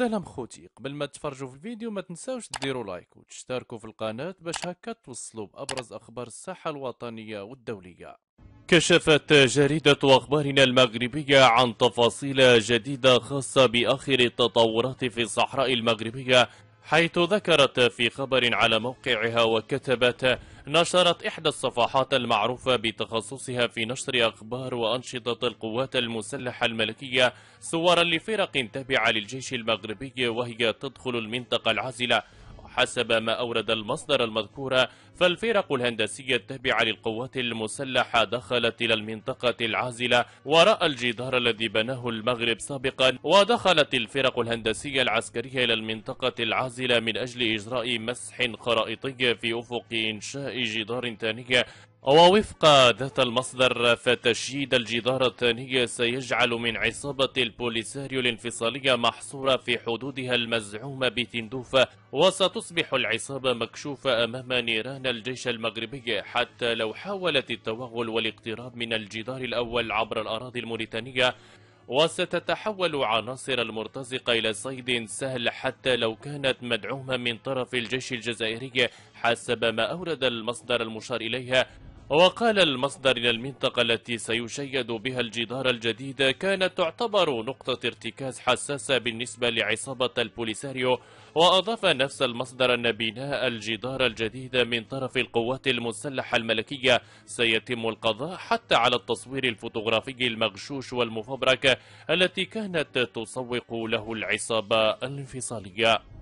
سلام خوتي قبل ما تفرجوا في الفيديو ما تنساوش ديروا لايك وتشتركوا في القناة باش هكا توصلوا بأبرز أخبار الساحة الوطنية والدولية كشفت جريدة أخبارنا المغربية عن تفاصيل جديدة خاصة بآخر التطورات في الصحراء المغربية حيث ذكرت في خبر على موقعها وكتبت نشرت إحدى الصفحات المعروفة بتخصصها في نشر أخبار وأنشطة القوات المسلحة الملكية صورا لفرق تابعة للجيش المغربي وهي تدخل المنطقة العازلة حسب ما أورد المصدر المذكور فالفرق الهندسية التابعة للقوات المسلحة دخلت إلى المنطقة العازلة وراء الجدار الذي بناه المغرب سابقا ودخلت الفرق الهندسية العسكرية إلى المنطقة العازلة من أجل إجراء مسح خرائطي في أفق إنشاء جدار ثاني ووفق ذات المصدر فتشييد الجدار الثاني سيجعل من عصابة البوليساريو الانفصالية محصورة في حدودها المزعومة بتندوفة وستصبح العصابة مكشوفة أمام نيران الجيش المغربي حتى لو حاولت التوغل والاقتراب من الجدار الأول عبر الأراضي الموريتانية وستتحول عناصر المرتزقة إلى صيد سهل حتى لو كانت مدعومة من طرف الجيش الجزائري حسب ما أورد المصدر المشار إليها وقال المصدر إن المنطقة التي سيشيد بها الجدار الجديد كانت تعتبر نقطة ارتكاز حساسة بالنسبة لعصابة البوليساريو وأضاف نفس المصدر أن بناء الجدار الجديد من طرف القوات المسلحة الملكية سيتم القضاء حتى على التصوير الفوتوغرافي المغشوش والمفبرك التي كانت تسوق له العصابة الانفصالية